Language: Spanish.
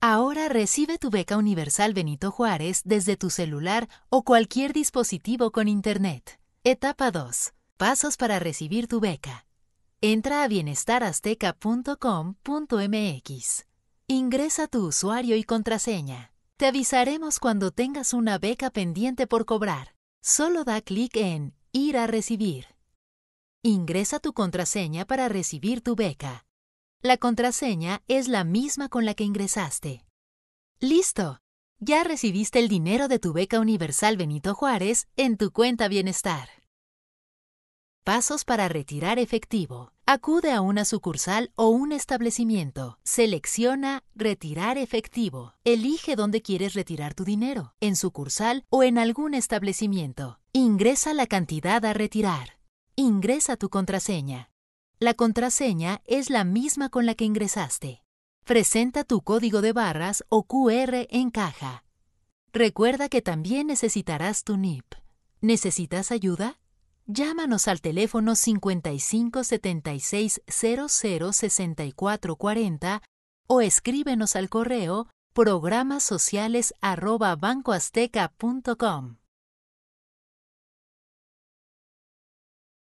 Ahora recibe tu beca universal Benito Juárez desde tu celular o cualquier dispositivo con Internet. Etapa 2. Pasos para recibir tu beca. Entra a bienestarazteca.com.mx. Ingresa tu usuario y contraseña. Te avisaremos cuando tengas una beca pendiente por cobrar. Solo da clic en Ir a recibir. Ingresa tu contraseña para recibir tu beca. La contraseña es la misma con la que ingresaste. ¡Listo! Ya recibiste el dinero de tu beca universal Benito Juárez en tu cuenta Bienestar. Pasos para retirar efectivo. Acude a una sucursal o un establecimiento. Selecciona Retirar efectivo. Elige dónde quieres retirar tu dinero, en sucursal o en algún establecimiento. Ingresa la cantidad a retirar. Ingresa tu contraseña. La contraseña es la misma con la que ingresaste. Presenta tu código de barras o QR en caja. Recuerda que también necesitarás tu NIP. ¿Necesitas ayuda? Llámanos al teléfono 55 o escríbenos al correo programasociales@bancoazteca.com.